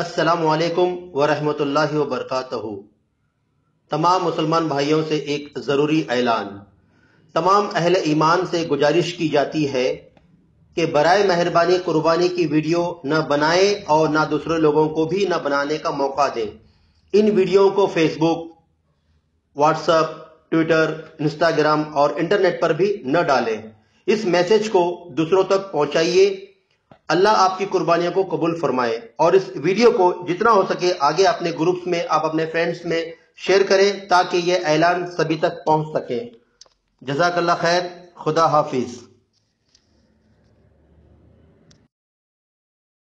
असलकम वरहमतुल्लाहि वबरकatuh तमाम मुसलमान भाइयों से एक ज़रूरी ऐलान तमाम अहल ईमान से गुजारिश की जाती है कि बरए मेहरबानी कुर्बानी की वीडियो न बनाएं और ना दूसरे लोगों को भी न बनाने का मौका दें इन वीडियो को फेसबुक व्हाट्सएप ट्विटर इंस्टाग्राम और इंटरनेट पर भी न डालें इस मैसेज को दूसरों तक पहुंचाइए अल्लाह आपकी कुर्बानियों को कबूल फरमाए और इस वीडियो को जितना हो सके आगे अपने ग्रुप्स में आप अपने फ्रेंड्स में शेयर करें ताकि ये ऐलान सभी तक पहुंच सके जजाकल्ला खैर खुदा हाफिज़